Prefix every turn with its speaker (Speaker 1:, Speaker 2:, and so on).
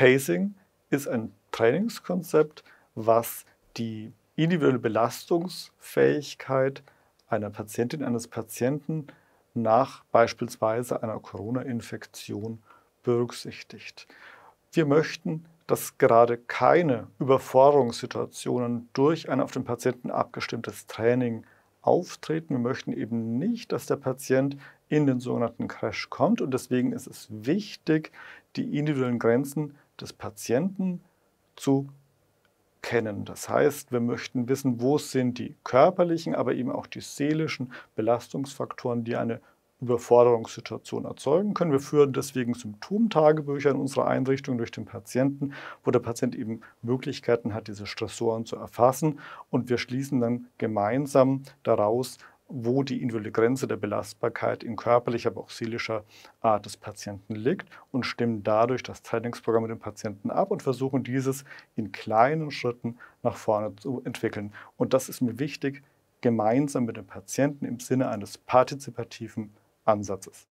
Speaker 1: Pacing ist ein Trainingskonzept, was die individuelle Belastungsfähigkeit einer Patientin, eines Patienten nach beispielsweise einer Corona-Infektion berücksichtigt. Wir möchten, dass gerade keine Überforderungssituationen durch ein auf den Patienten abgestimmtes Training auftreten. Wir möchten eben nicht, dass der Patient in den sogenannten Crash kommt und deswegen ist es wichtig, die individuellen Grenzen des Patienten zu kennen. Das heißt, wir möchten wissen, wo sind die körperlichen, aber eben auch die seelischen Belastungsfaktoren, die eine Überforderungssituation erzeugen können. Wir führen deswegen Symptomtagebücher in unserer Einrichtung durch den Patienten, wo der Patient eben Möglichkeiten hat, diese Stressoren zu erfassen. Und wir schließen dann gemeinsam daraus, wo die individuelle Grenze der Belastbarkeit in körperlicher, aber auch seelischer Art des Patienten liegt und stimmen dadurch das Trainingsprogramm mit dem Patienten ab und versuchen dieses in kleinen Schritten nach vorne zu entwickeln. Und das ist mir wichtig, gemeinsam mit dem Patienten im Sinne eines partizipativen Ansatzes.